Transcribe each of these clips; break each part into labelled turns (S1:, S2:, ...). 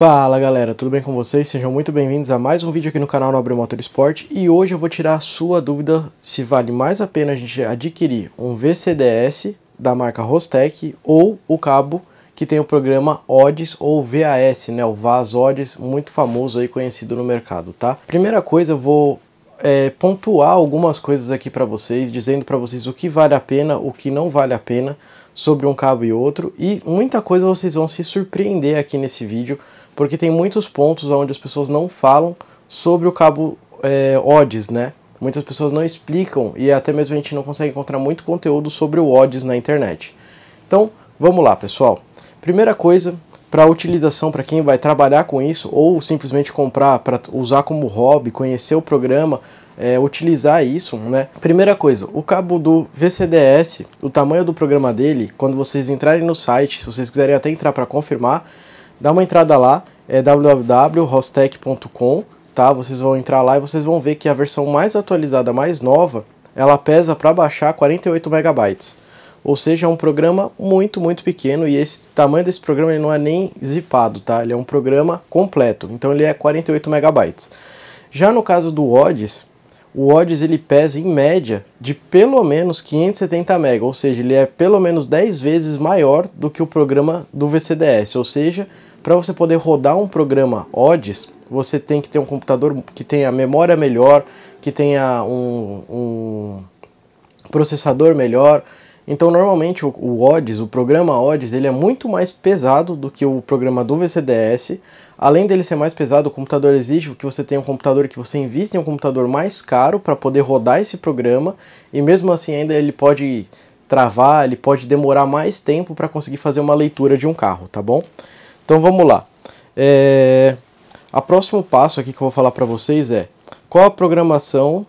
S1: Fala galera, tudo bem com vocês? Sejam muito bem-vindos a mais um vídeo aqui no canal Nobre Motorsport e hoje eu vou tirar a sua dúvida se vale mais a pena a gente adquirir um VCDS da marca Rostec ou o cabo que tem o programa odds ou VAS, né, o VAS odds, muito famoso aí, conhecido no mercado, tá? Primeira coisa, eu vou é, pontuar algumas coisas aqui para vocês, dizendo para vocês o que vale a pena, o que não vale a pena sobre um cabo e outro, e muita coisa vocês vão se surpreender aqui nesse vídeo, porque tem muitos pontos onde as pessoas não falam sobre o cabo é, odds, né? Muitas pessoas não explicam e até mesmo a gente não consegue encontrar muito conteúdo sobre o odds na internet. Então, vamos lá, pessoal. Primeira coisa, para utilização para quem vai trabalhar com isso ou simplesmente comprar para usar como hobby, conhecer o programa, é, utilizar isso, né? Primeira coisa, o cabo do VCDS, o tamanho do programa dele, quando vocês entrarem no site, se vocês quiserem até entrar para confirmar, dá uma entrada lá, é www.rostec.com, tá? Vocês vão entrar lá e vocês vão ver que a versão mais atualizada, mais nova, ela pesa para baixar 48 megabytes. Ou seja, é um programa muito, muito pequeno e esse tamanho desse programa ele não é nem zipado, tá? Ele é um programa completo, então ele é 48 megabytes. Já no caso do Odds, o Odds ele pesa em média de pelo menos 570 MB, ou seja, ele é pelo menos 10 vezes maior do que o programa do VCDS, ou seja, para você poder rodar um programa odds, você tem que ter um computador que tenha memória melhor, que tenha um, um processador melhor. Então, normalmente o, o odds, o programa odds, ele é muito mais pesado do que o programa do VCDS. Além dele ser mais pesado, o computador exige que você tenha um computador que você invista em um computador mais caro para poder rodar esse programa. E mesmo assim, ainda ele pode travar, ele pode demorar mais tempo para conseguir fazer uma leitura de um carro, tá bom? Então vamos lá. É... A próximo passo aqui que eu vou falar para vocês é qual a programação,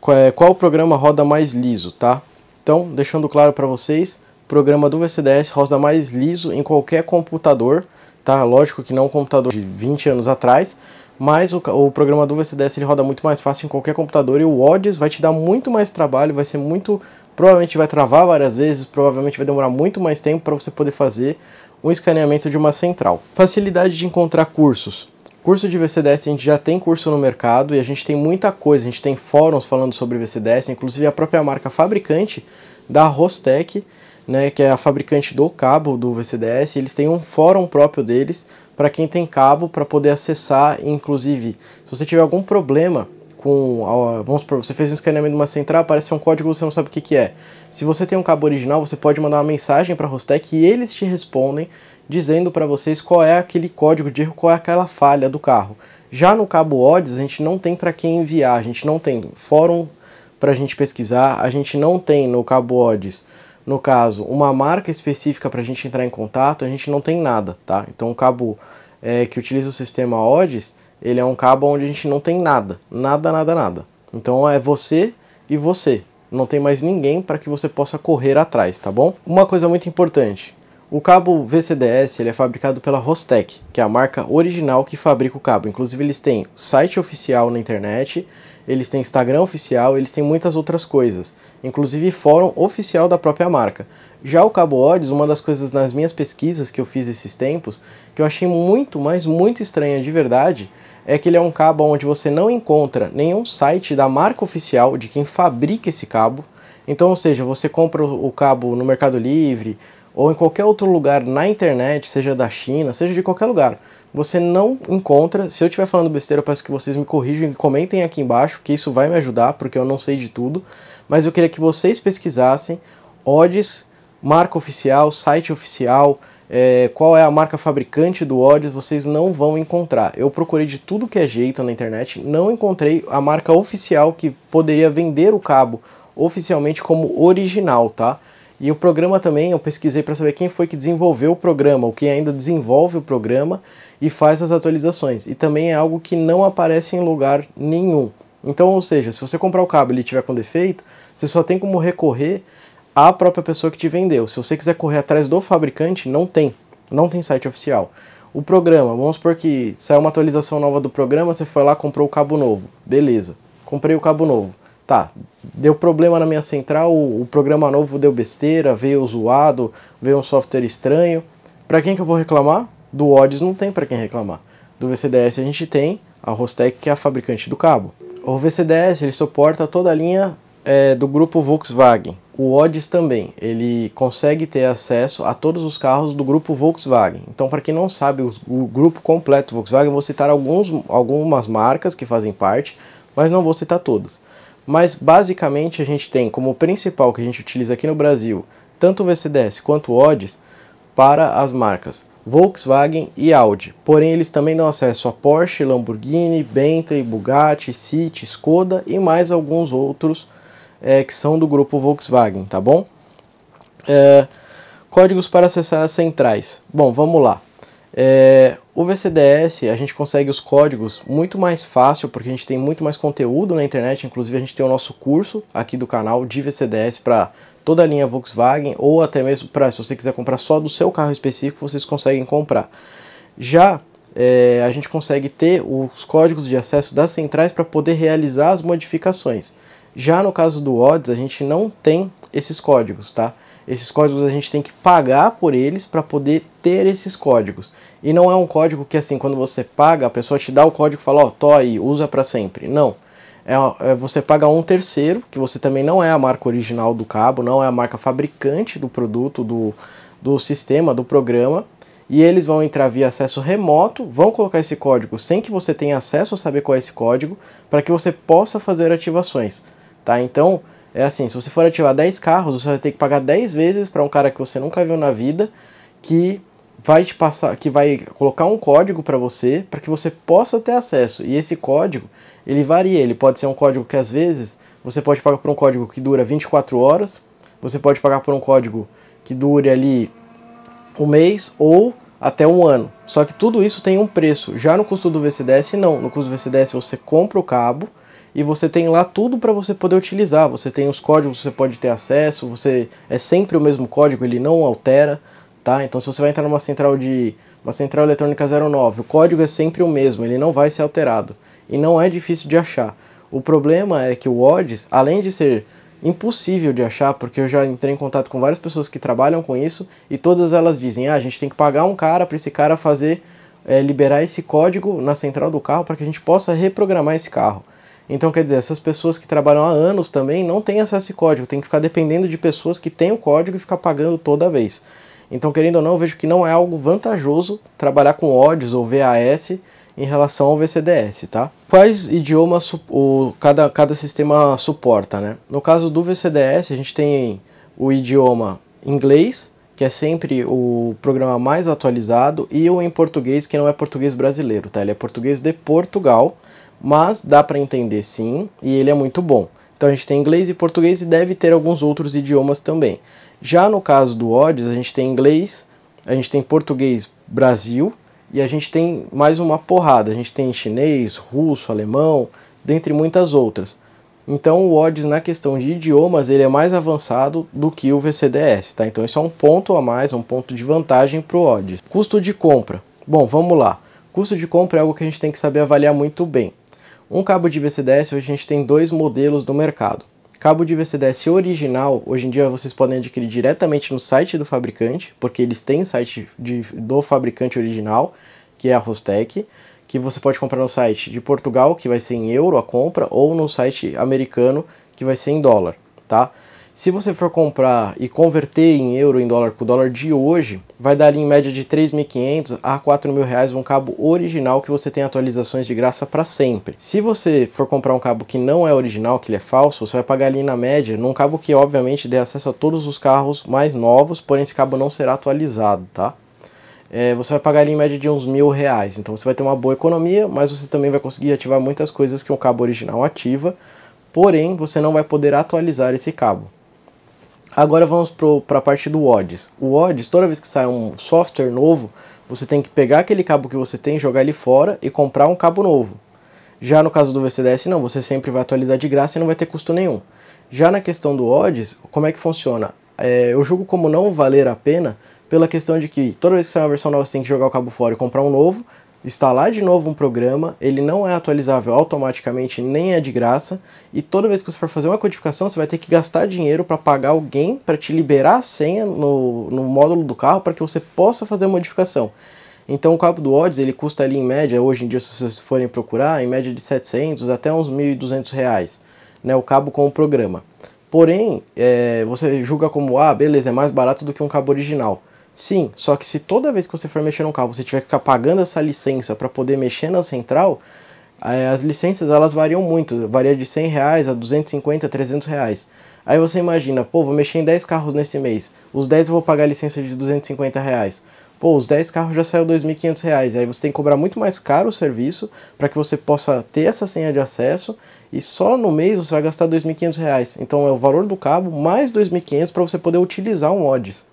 S1: qual, é, qual programa roda mais liso, tá? Então, deixando claro para vocês, programa do VCDS roda mais liso em qualquer computador, tá? Lógico que não um computador de 20 anos atrás, mas o, o programa do VCDS ele roda muito mais fácil em qualquer computador e o Odds vai te dar muito mais trabalho, vai ser muito provavelmente vai travar várias vezes, provavelmente vai demorar muito mais tempo para você poder fazer um escaneamento de uma central. Facilidade de encontrar cursos. Curso de VCDS a gente já tem curso no mercado e a gente tem muita coisa, a gente tem fóruns falando sobre VCDS, inclusive a própria marca fabricante da Rostec, né, que é a fabricante do cabo do VCDS, eles têm um fórum próprio deles para quem tem cabo para poder acessar, inclusive, se você tiver algum problema com. Vamos supor, você fez um escaneamento de uma central, aparece um código você não sabe o que, que é. Se você tem um cabo original, você pode mandar uma mensagem para a rostec e eles te respondem dizendo para vocês qual é aquele código de erro, qual é aquela falha do carro. Já no cabo odds, a gente não tem para quem enviar, a gente não tem fórum para a gente pesquisar, a gente não tem no cabo odds, no caso, uma marca específica para a gente entrar em contato, a gente não tem nada, tá? Então o cabo é, que utiliza o sistema odds ele é um cabo onde a gente não tem nada, nada, nada, nada. Então é você e você. Não tem mais ninguém para que você possa correr atrás, tá bom? Uma coisa muito importante. O cabo VCDS ele é fabricado pela Rostec, que é a marca original que fabrica o cabo. Inclusive eles têm site oficial na internet, eles têm Instagram oficial, eles têm muitas outras coisas. Inclusive fórum oficial da própria marca. Já o cabo Odds, uma das coisas nas minhas pesquisas que eu fiz esses tempos, que eu achei muito, mas muito estranha de verdade, é que ele é um cabo onde você não encontra nenhum site da marca oficial de quem fabrica esse cabo. Então, ou seja, você compra o cabo no Mercado Livre ou em qualquer outro lugar na internet, seja da China, seja de qualquer lugar. Você não encontra. Se eu estiver falando besteira, eu peço que vocês me corrijam e comentem aqui embaixo, que isso vai me ajudar, porque eu não sei de tudo. Mas eu queria que vocês pesquisassem odds, marca oficial, site oficial, é, qual é a marca fabricante do ódio, vocês não vão encontrar. Eu procurei de tudo que é jeito na internet, não encontrei a marca oficial que poderia vender o cabo oficialmente como original, tá? E o programa também, eu pesquisei para saber quem foi que desenvolveu o programa, ou quem ainda desenvolve o programa e faz as atualizações. E também é algo que não aparece em lugar nenhum. Então, ou seja, se você comprar o cabo e ele tiver com defeito, você só tem como recorrer a própria pessoa que te vendeu. Se você quiser correr atrás do fabricante, não tem. Não tem site oficial. O programa, vamos supor que saiu uma atualização nova do programa, você foi lá comprou o cabo novo. Beleza, comprei o cabo novo. Tá, deu problema na minha central, o programa novo deu besteira, veio zoado, veio um software estranho. Para quem que eu vou reclamar? Do Odds não tem para quem reclamar. Do VCDS a gente tem a Rostec, que é a fabricante do cabo. O VCDS ele suporta toda a linha é, do grupo Volkswagen o Odds também, ele consegue ter acesso a todos os carros do grupo Volkswagen. Então, para quem não sabe, o grupo completo Volkswagen, vou citar alguns, algumas marcas que fazem parte, mas não vou citar todas. Mas basicamente a gente tem como principal que a gente utiliza aqui no Brasil, tanto o VCDS quanto o Odds, para as marcas Volkswagen e Audi. Porém, eles também dão acesso a Porsche, Lamborghini, Bentley, Bugatti, City, Skoda e mais alguns outros é, que são do grupo Volkswagen, tá bom? É, códigos para acessar as centrais. Bom, vamos lá. É, o VCDS a gente consegue os códigos muito mais fácil porque a gente tem muito mais conteúdo na internet. Inclusive, a gente tem o nosso curso aqui do canal de VCDS para toda a linha Volkswagen ou até mesmo para se você quiser comprar só do seu carro específico, vocês conseguem comprar. Já é, a gente consegue ter os códigos de acesso das centrais para poder realizar as modificações. Já no caso do odds, a gente não tem esses códigos, tá? Esses códigos a gente tem que pagar por eles para poder ter esses códigos. E não é um código que assim, quando você paga, a pessoa te dá o código e fala, ó, oh, tô aí, usa para sempre. Não. É, é, você paga um terceiro, que você também não é a marca original do cabo, não é a marca fabricante do produto, do, do sistema, do programa. E eles vão entrar via acesso remoto, vão colocar esse código sem que você tenha acesso a saber qual é esse código, para que você possa fazer ativações tá? Então, é assim, se você for ativar 10 carros, você vai ter que pagar 10 vezes para um cara que você nunca viu na vida, que vai te passar, que vai colocar um código para você, para que você possa ter acesso. E esse código, ele varia, ele pode ser um código que às vezes você pode pagar por um código que dura 24 horas, você pode pagar por um código que dure ali um mês ou até um ano. Só que tudo isso tem um preço. Já no custo do VCDS, não. No custo do VCDS, você compra o cabo, e você tem lá tudo para você poder utilizar. Você tem os códigos você pode ter acesso, você é sempre o mesmo código, ele não altera, tá? Então se você vai entrar numa central de uma central eletrônica 09, o código é sempre o mesmo, ele não vai ser alterado e não é difícil de achar. O problema é que o odds, além de ser impossível de achar, porque eu já entrei em contato com várias pessoas que trabalham com isso e todas elas dizem: "Ah, a gente tem que pagar um cara para esse cara fazer é, liberar esse código na central do carro para que a gente possa reprogramar esse carro. Então, quer dizer, essas pessoas que trabalham há anos também não têm acesso a código, tem que ficar dependendo de pessoas que têm o código e ficar pagando toda vez. Então, querendo ou não, eu vejo que não é algo vantajoso trabalhar com odds ou VAS em relação ao VCDS, tá? Quais idiomas o, cada, cada sistema suporta, né? No caso do VCDS, a gente tem o idioma inglês, que é sempre o programa mais atualizado, e o em português, que não é português brasileiro, tá? Ele é português de Portugal, mas dá para entender sim, e ele é muito bom. Então a gente tem inglês e português e deve ter alguns outros idiomas também. Já no caso do Odds, a gente tem inglês, a gente tem português Brasil e a gente tem mais uma porrada. A gente tem chinês, russo, alemão, dentre muitas outras. Então o Odds na questão de idiomas ele é mais avançado do que o VCDS, tá? Então isso é um ponto a mais, um ponto de vantagem para o Odds. Custo de compra. Bom, vamos lá. Custo de compra é algo que a gente tem que saber avaliar muito bem. Um cabo de VCDS hoje a gente tem dois modelos no mercado. Cabo de VCDS original, hoje em dia vocês podem adquirir diretamente no site do fabricante, porque eles têm site de, do fabricante original, que é a Rostec, que você pode comprar no site de Portugal, que vai ser em euro a compra, ou no site americano, que vai ser em dólar, tá? Se você for comprar e converter em euro em dólar com o dólar de hoje, vai dar em média de 3.500 a 4.000 reais um cabo original que você tem atualizações de graça para sempre. Se você for comprar um cabo que não é original, que ele é falso, você vai pagar ali na média num cabo que obviamente dê acesso a todos os carros mais novos, porém esse cabo não será atualizado, tá? É, você vai pagar ali em média de uns mil reais. Então você vai ter uma boa economia, mas você também vai conseguir ativar muitas coisas que um cabo original ativa, porém você não vai poder atualizar esse cabo. Agora vamos para a parte do odds. O odds, toda vez que sai um software novo, você tem que pegar aquele cabo que você tem, jogar ele fora e comprar um cabo novo. Já no caso do VCDS, não, você sempre vai atualizar de graça e não vai ter custo nenhum. Já na questão do odds, como é que funciona? É, eu julgo como não valer a pena pela questão de que toda vez que sai uma versão nova você tem que jogar o cabo fora e comprar um novo, instalar de novo um programa, ele não é atualizável automaticamente, nem é de graça, e toda vez que você for fazer uma codificação, você vai ter que gastar dinheiro para pagar alguém para te liberar a senha no, no módulo do carro para que você possa fazer a modificação. Então o cabo do Odds, ele custa ali em média, hoje em dia se vocês forem procurar, em média de 700 até uns 1.200 reais, né, o cabo com o programa. Porém, é, você julga como, ah, beleza, é mais barato do que um cabo original. Sim, só que se toda vez que você for mexer num carro você tiver que ficar pagando essa licença para poder mexer na central, as licenças elas variam muito, varia de 100 reais a 250, 300 reais. Aí você imagina, pô, vou mexer em 10 carros nesse mês, os 10 eu vou pagar a licença de 250 reais. Pô, os 10 carros já saiu 2.500 reais, aí você tem que cobrar muito mais caro o serviço para que você possa ter essa senha de acesso e só no mês você vai gastar 2.500 reais. Então é o valor do cabo mais 2.500 para você poder utilizar um odds.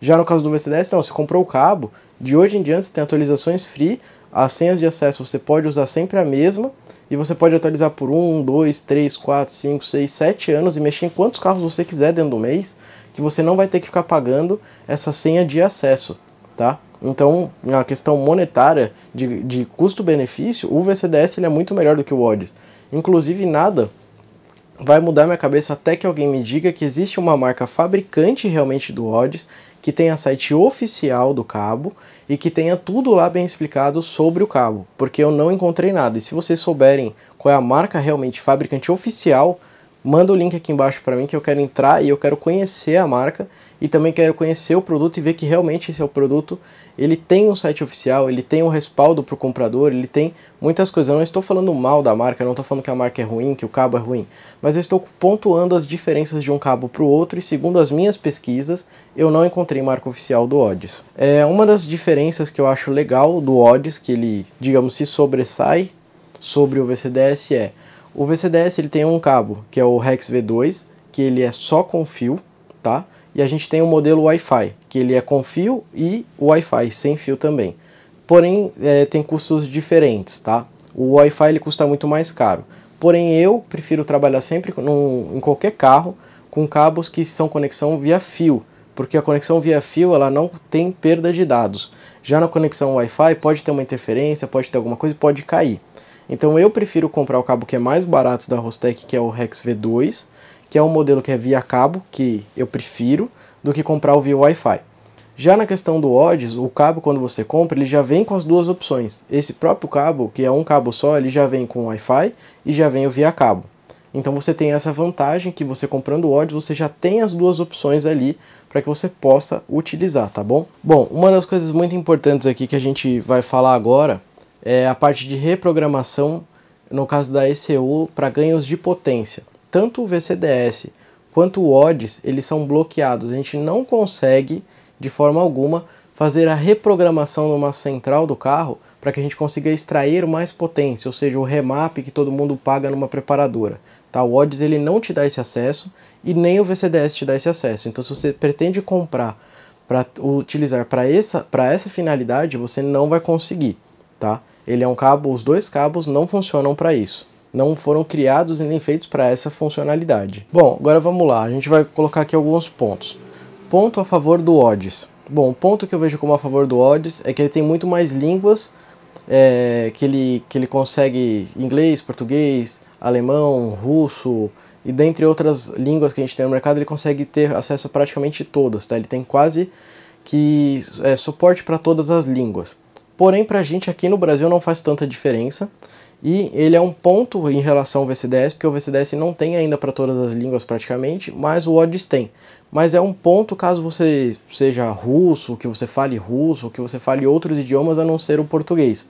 S1: Já no caso do VC10, não, você comprou o cabo, de hoje em diante você tem atualizações free, as senhas de acesso você pode usar sempre a mesma, e você pode atualizar por 1, 2, 3, 4, 5, 6, 7 anos e mexer em quantos carros você quiser dentro do mês, que você não vai ter que ficar pagando essa senha de acesso, tá? Então, na questão monetária de, de custo-benefício, o VCDS ele é muito melhor do que o Odds. Inclusive, nada vai mudar minha cabeça até que alguém me diga que existe uma marca fabricante realmente do odds, que tenha site oficial do cabo e que tenha tudo lá bem explicado sobre o cabo, porque eu não encontrei nada. E se vocês souberem qual é a marca realmente fabricante oficial, manda o link aqui embaixo para mim que eu quero entrar e eu quero conhecer a marca e também quero conhecer o produto e ver que realmente esse é o produto. Ele tem um site oficial, ele tem um respaldo para o comprador, ele tem muitas coisas. Eu não estou falando mal da marca, não estou falando que a marca é ruim, que o cabo é ruim, mas eu estou pontuando as diferenças de um cabo para o outro e segundo as minhas pesquisas, eu não encontrei marca oficial do Odds. É uma das diferenças que eu acho legal do Odds, que ele, digamos, se sobressai sobre o VCDS é o VCDS ele tem um cabo que é o Rex V2, que ele é só com fio, tá? e a gente tem o modelo Wi-Fi, que ele é com fio e Wi-Fi sem fio também. Porém, é, tem custos diferentes, tá? O Wi-Fi ele custa muito mais caro. Porém, eu prefiro trabalhar sempre num, em qualquer carro com cabos que são conexão via fio, porque a conexão via fio ela não tem perda de dados. Já na conexão Wi-Fi pode ter uma interferência, pode ter alguma coisa, pode cair. Então eu prefiro comprar o cabo que é mais barato da Rostec, que é o Rex V2, que é um modelo que é via cabo, que eu prefiro, do que comprar o via Wi-Fi. Já na questão do odds, o cabo quando você compra, ele já vem com as duas opções. Esse próprio cabo, que é um cabo só, ele já vem com Wi-Fi e já vem o via cabo. Então você tem essa vantagem que você comprando o odds, você já tem as duas opções ali para que você possa utilizar, tá bom? Bom, uma das coisas muito importantes aqui que a gente vai falar agora é a parte de reprogramação, no caso da ECU, para ganhos de potência tanto o VCDS quanto o ODS, eles são bloqueados. A gente não consegue, de forma alguma, fazer a reprogramação numa central do carro para que a gente consiga extrair mais potência, ou seja, o remap que todo mundo paga numa preparadora. Tá? O ODS ele não te dá esse acesso e nem o VCDS te dá esse acesso. Então, se você pretende comprar para utilizar para essa, para essa finalidade, você não vai conseguir. Tá? Ele é um cabo, os dois cabos não funcionam para isso não foram criados e nem feitos para essa funcionalidade. Bom, agora vamos lá, a gente vai colocar aqui alguns pontos. Ponto a favor do Odds. Bom, o ponto que eu vejo como a favor do Odds é que ele tem muito mais línguas é, que, ele, que ele consegue inglês, português, alemão, russo e dentre outras línguas que a gente tem no mercado, ele consegue ter acesso a praticamente todas, tá? Ele tem quase que é, suporte para todas as línguas. Porém, para a gente aqui no Brasil não faz tanta diferença, e ele é um ponto em relação ao VCDS, porque o VCDS não tem ainda para todas as línguas praticamente, mas o ODIS tem. Mas é um ponto caso você seja russo, que você fale russo, que você fale outros idiomas a não ser o português.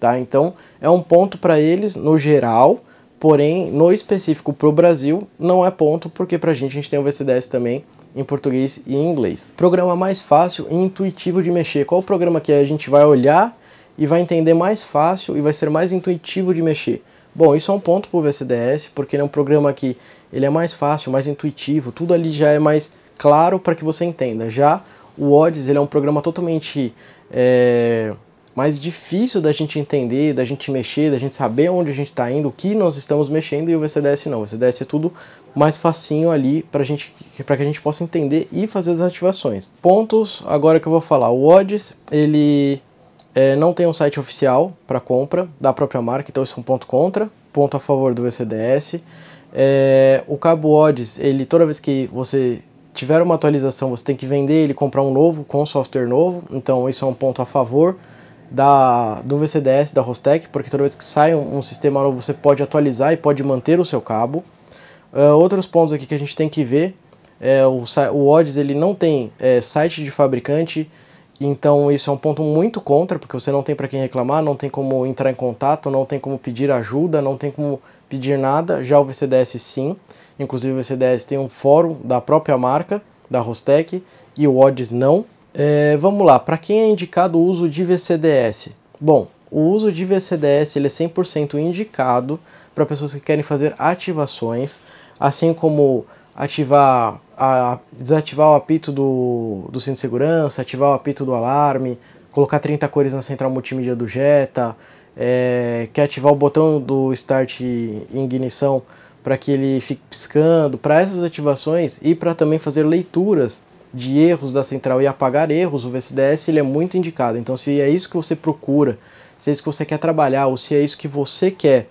S1: Tá? Então é um ponto para eles no geral, porém no específico para o Brasil não é ponto, porque para a gente a gente tem o VCDS também em português e em inglês. Programa mais fácil e intuitivo de mexer. Qual o programa que a gente vai olhar e vai entender mais fácil e vai ser mais intuitivo de mexer. Bom, isso é um ponto para o VCDS, porque ele é um programa que ele é mais fácil, mais intuitivo, tudo ali já é mais claro para que você entenda. Já o Odds ele é um programa totalmente é, mais difícil da gente entender, da gente mexer, da gente saber onde a gente está indo, o que nós estamos mexendo, e o VCDS não. O VCDS é tudo mais facinho ali para que a gente possa entender e fazer as ativações. Pontos, agora que eu vou falar. O Odds, ele é, não tem um site oficial para compra da própria marca, então isso é um ponto contra, ponto a favor do VCDS. É, o cabo Odds, ele toda vez que você tiver uma atualização, você tem que vender ele, comprar um novo com software novo, então isso é um ponto a favor da, do VCDS, da Rostec, porque toda vez que sai um, um sistema novo você pode atualizar e pode manter o seu cabo. É, outros pontos aqui que a gente tem que ver, é, o, o Odds ele não tem é, site de fabricante, então isso é um ponto muito contra, porque você não tem para quem reclamar, não tem como entrar em contato, não tem como pedir ajuda, não tem como pedir nada. Já o VCDS sim, inclusive o VCDS tem um fórum da própria marca, da Rostec, e o Odds não. É, vamos lá, para quem é indicado o uso de VCDS? Bom, o uso de VCDS ele é 100% indicado para pessoas que querem fazer ativações, assim como ativar a, desativar o apito do, do cinto de segurança, ativar o apito do alarme, colocar 30 cores na central multimídia do Jetta, é, quer ativar o botão do start e ignição para que ele fique piscando, para essas ativações e para também fazer leituras de erros da central e apagar erros, o VCDS ele é muito indicado. Então, se é isso que você procura, se é isso que você quer trabalhar ou se é isso que você quer,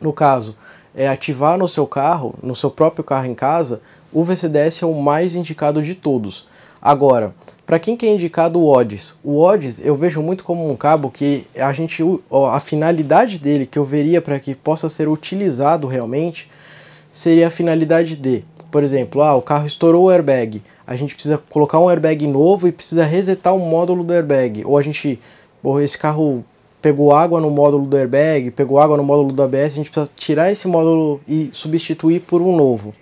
S1: no caso, é ativar no seu carro, no seu próprio carro em casa, o VCDS é o mais indicado de todos. Agora, para quem que é indicado o odds? O odds eu vejo muito como um cabo que a gente a finalidade dele que eu veria para que possa ser utilizado realmente seria a finalidade de, por exemplo, ah, o carro estourou o airbag, a gente precisa colocar um airbag novo e precisa resetar o módulo do airbag, ou a gente ou esse carro pegou água no módulo do airbag, pegou água no módulo do ABS, a gente precisa tirar esse módulo e substituir por um novo.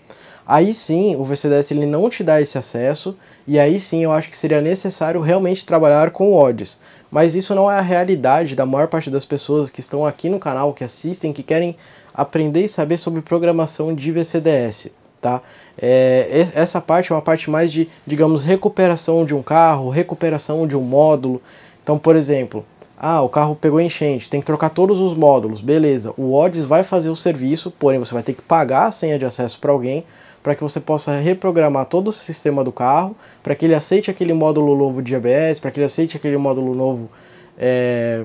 S1: Aí sim, o VCDS ele não te dá esse acesso, e aí sim eu acho que seria necessário realmente trabalhar com odds. Mas isso não é a realidade da maior parte das pessoas que estão aqui no canal, que assistem, que querem aprender e saber sobre programação de VCDS. Tá? É, essa parte é uma parte mais de, digamos, recuperação de um carro, recuperação de um módulo. Então, por exemplo, ah, o carro pegou enchente, tem que trocar todos os módulos, beleza. O Odds vai fazer o serviço, porém você vai ter que pagar a senha de acesso para alguém para que você possa reprogramar todo o sistema do carro, para que ele aceite aquele módulo novo de ABS, para que ele aceite aquele módulo novo é,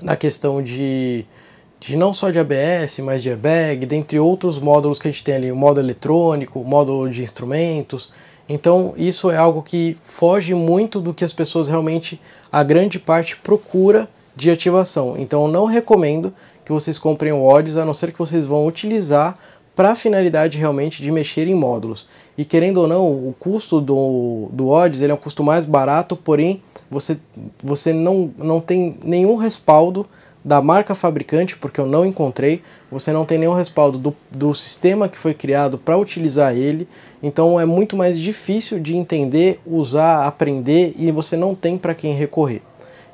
S1: na questão de, de não só de ABS, mas de airbag, dentre outros módulos que a gente tem ali, o módulo eletrônico, o módulo de instrumentos. Então, isso é algo que foge muito do que as pessoas realmente, a grande parte, procura de ativação. Então, não recomendo que vocês comprem o odds, a não ser que vocês vão utilizar para a finalidade realmente de mexer em módulos. E querendo ou não, o custo do, do odds ele é um custo mais barato, porém você, você não, não tem nenhum respaldo da marca fabricante, porque eu não encontrei, você não tem nenhum respaldo do, do sistema que foi criado para utilizar ele, então é muito mais difícil de entender, usar, aprender e você não tem para quem recorrer.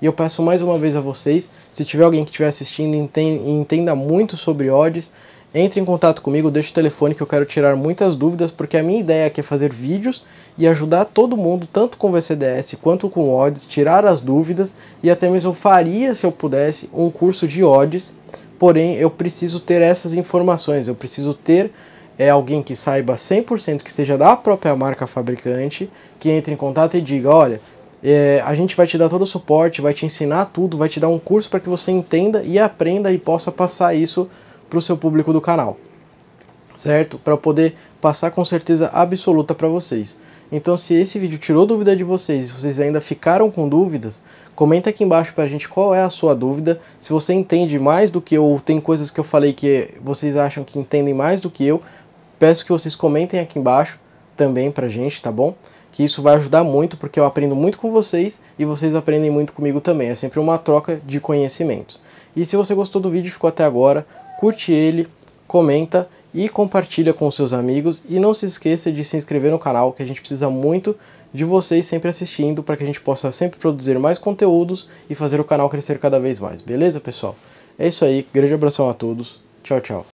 S1: E eu peço mais uma vez a vocês, se tiver alguém que estiver assistindo e entenda muito sobre odds, entre em contato comigo, deixa o telefone que eu quero tirar muitas dúvidas, porque a minha ideia aqui é fazer vídeos e ajudar todo mundo, tanto com VCDS quanto com odds, tirar as dúvidas e até mesmo eu faria, se eu pudesse, um curso de odds, porém eu preciso ter essas informações, eu preciso ter é alguém que saiba 100%, que seja da própria marca fabricante, que entre em contato e diga, olha, é, a gente vai te dar todo o suporte, vai te ensinar tudo, vai te dar um curso para que você entenda e aprenda e possa passar isso para o seu público do canal, certo? Para poder passar com certeza absoluta para vocês. Então se esse vídeo tirou dúvida de vocês, se vocês ainda ficaram com dúvidas, comenta aqui embaixo para a gente qual é a sua dúvida, se você entende mais do que eu, ou tem coisas que eu falei que vocês acham que entendem mais do que eu, peço que vocês comentem aqui embaixo também para a gente, tá bom? que isso vai ajudar muito, porque eu aprendo muito com vocês e vocês aprendem muito comigo também. É sempre uma troca de conhecimentos. E se você gostou do vídeo e ficou até agora, curte ele, comenta e compartilha com seus amigos e não se esqueça de se inscrever no canal que a gente precisa muito de vocês sempre assistindo para que a gente possa sempre produzir mais conteúdos e fazer o canal crescer cada vez mais, beleza pessoal? É isso aí, grande abração a todos, tchau tchau!